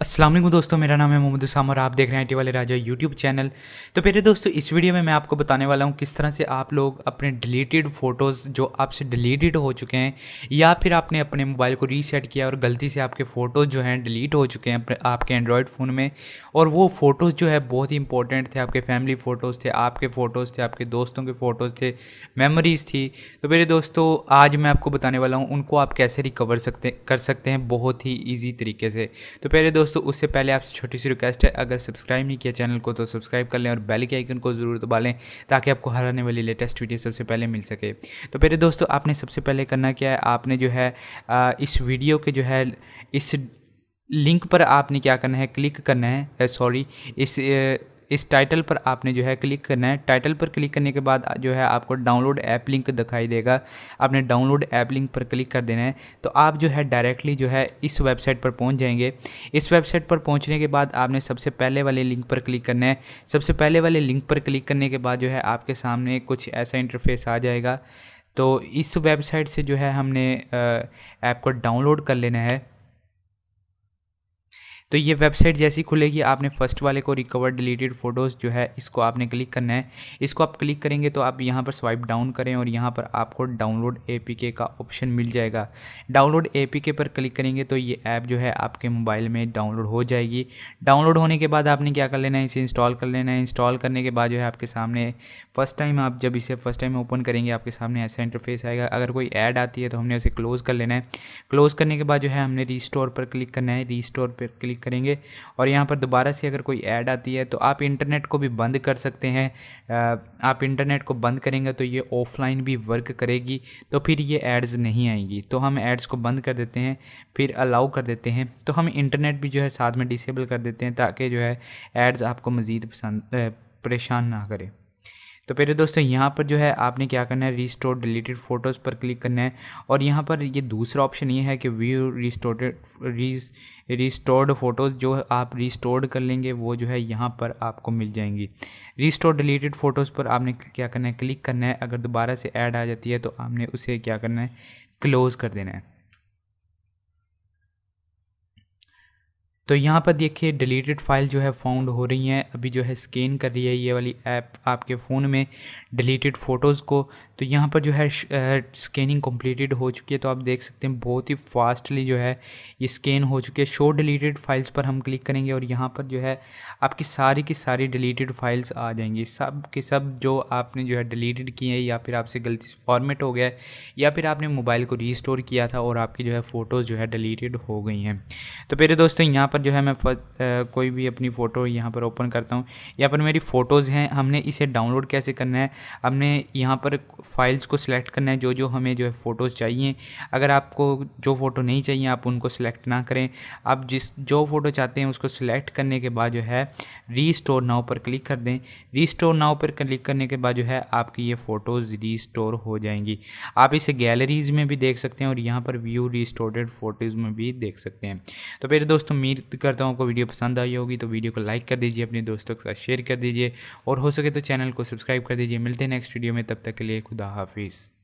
असलम दोस्तों मेरा नाम है मोहम्मद उसाम और आप देख रहे हैं आई वाले राजा यूट्यूब चैनल तो मेरे दोस्तों इस वीडियो में मैं आपको बताने वाला हूँ किस तरह से आप लोग अपने डिलीटेड फ़ोटोज़ जो आपसे डिलीटेड हो चुके हैं या फिर आपने अपने मोबाइल को रीसेट किया और गलती से आपके फ़ोटोज़ जो हैं डिलीट हो चुके हैं आपके एंड्रॉयड फ़ोन में और वो फ़ोटोज़ जो है बहुत ही इंपॉर्टेंट थे आपके फैमिली फ़ोटोज़ थे आपके फ़ोटोज़ थे आपके दोस्तों के फ़ोटोज़ थे मेमोरीज़ थी तो मेरे दोस्तों आज मैं आपको बताने वाला हूँ उनको आप कैसे रिकवर सकते कर सकते हैं बहुत ही ईजी तरीके से तो मेरे दोस्तों दोस्तों उससे पहले आपसे छोटी सी रिक्वेस्ट है अगर सब्सक्राइब नहीं किया चैनल को तो सब्सक्राइब कर लें और बेल के आइकन को ज़रूर दबा लें ताकि आपको हर आने वाली लेटेस्ट वीडियो सबसे पहले मिल सके तो मेरे दोस्तों आपने सबसे पहले करना क्या है आपने जो है इस वीडियो के जो है इस लिंक पर आपने क्या करना है क्लिक करना है सॉरी इस इस टाइटल पर आपने जो है क्लिक करना है टाइटल पर क्लिक करने के बाद जो है आपको डाउनलोड ऐप लिंक दिखाई देगा आपने डाउनलोड ऐप लिंक पर क्लिक कर देना है तो आप जो है डायरेक्टली जो है इस वेबसाइट पर पहुँच जाएंगे इस वेबसाइट पर पहुँचने के बाद आपने सबसे पहले वाले लिंक पर क्लिक करना है सबसे पहले वाले लिंक पर क्लिक करने के बाद जो है आपके सामने कुछ ऐसा इंटरफेस आ जाएगा तो इस वेबसाइट से जो है हमने ऐप को डाउनलोड कर लेना है तो ये वेबसाइट जैसी खुलेगी आपने फर्स्ट वाले को रिकवर डिलीटेड फ़ोटोज़ जो है इसको आपने क्लिक करना है इसको आप क्लिक करेंगे तो आप यहाँ पर स्वाइप डाउन करें और यहाँ पर आपको डाउनलोड ए का ऑप्शन मिल जाएगा डाउनलोड ए पर क्लिक करेंगे तो ये ऐप जो है आपके मोबाइल में डाउनलोड हो जाएगी डाउनलोड होने के बाद आपने क्या कर लेना है इसे इंस्टॉल कर लेना है इंस्टॉल करने के बाद जो है आपके सामने फर्स्ट टाइम आप जब इसे फर्स्ट टाइम ओपन करेंगे आपके सामने ऐसा इंटरफेस आएगा अगर कोई ऐड आती है तो हमने उसे क्लोज़ कर लेना है क्लोज़ करने के बाद जो है हमने रीस्टोर पर क्लिक करना है रीस्टोर पर क्लिक क्लिक करेंगे और यहाँ पर दोबारा से अगर कोई ऐड आती है तो आप इंटरनेट को भी बंद कर सकते हैं आप इंटरनेट को बंद करेंगे तो ये ऑफलाइन भी वर्क करेगी तो फिर ये एड्स नहीं आएंगी तो हम एड्स को बंद कर देते हैं फिर अलाउ कर देते हैं तो हम इंटरनेट भी जो है साथ में डिसेबल कर देते हैं ताकि जो है एड्स आपको मज़ीद पसंद परेशान ना करें तो पहले दोस्तों यहाँ पर जो है आपने क्या करना है रिस्टोर डिलीटेड फ़ोटोज़ पर क्लिक करना है और यहाँ पर ये दूसरा ऑप्शन ये है कि व्यू रिस्टोर्टेड रिस्टोर्ड फ़ोटोज़ जो आप रिस्टोर्ड कर लेंगे वो जो है यहाँ पर आपको मिल जाएंगी रिस्टोर डिलीटेड फ़ोटोज़ पर आपने क्या करना है क्लिक करना है अगर दोबारा से ऐड आ जाती है तो आपने उसे क्या करना है क्लोज़ कर देना है तो यहाँ पर देखिए डिलीटेड फाइल जो है फाउंड हो रही हैं अभी जो है स्कैन कर रही है ये वाली ऐप आपके फ़ोन में डिलीटेड फ़ोटोज़ को तो यहाँ पर जो है स्कैनिंग कंप्लीटेड हो चुकी है तो आप देख सकते हैं बहुत ही फास्टली जो है ये स्कैन हो चुकी है शो डिलीटेड फाइल्स पर हम क्लिक करेंगे और यहाँ पर जो है आपकी सारी की सारी डिलीटेड फाइल्स आ जाएंगी सब के सब जो आपने जो है डिलीटेड किए हैं या फिर आपसे गलती से फॉर्मेट हो गया है या फिर आपने मोबाइल को रीस्टोर किया था और आपकी जो है फ़ोटोज़ जो है डिलीटेड हो गई हैं तो मेरे दोस्तों यहाँ पर जो है मैं फर्स्ट कोई भी अपनी फ़ोटो यहाँ पर ओपन करता हूँ यहाँ पर मेरी फ़ोटोज़ हैं हमने इसे डाउनलोड कैसे करना है हमने यहाँ पर फाइल्स को सिलेक्ट करना है जो जो हमें जो है फ़ोटोज़ चाहिए अगर आपको जो फ़ोटो नहीं चाहिए आप उनको सिलेक्ट ना करें आप जिस जो फ़ोटो चाहते हैं उसको सिलेक्ट करने के बाद जो है स्टोर नाव पर क्लिक कर दें स्टोर नाव पर क्लिक करने के बाद जो है आपकी ये फ़ोटोज़ स्टोर हो जाएंगी आप इसे गैलरीज़ में भी देख सकते हैं और यहाँ पर व्यू रीस्टोरेड फ़ोटोज़ में भी देख सकते हैं तो मेरे दोस्तों उम्मीद करता हूँ आपको वीडियो पसंद आई होगी तो वीडियो को लाइक कर दीजिए अपने दोस्तों के साथ शेयर कर दीजिए और हो सके तो चैनल को सब्सक्राइब कर दीजिए मिलते हैं नेक्स्ट वीडियो में तब तक के लिए खुदा हाफिज़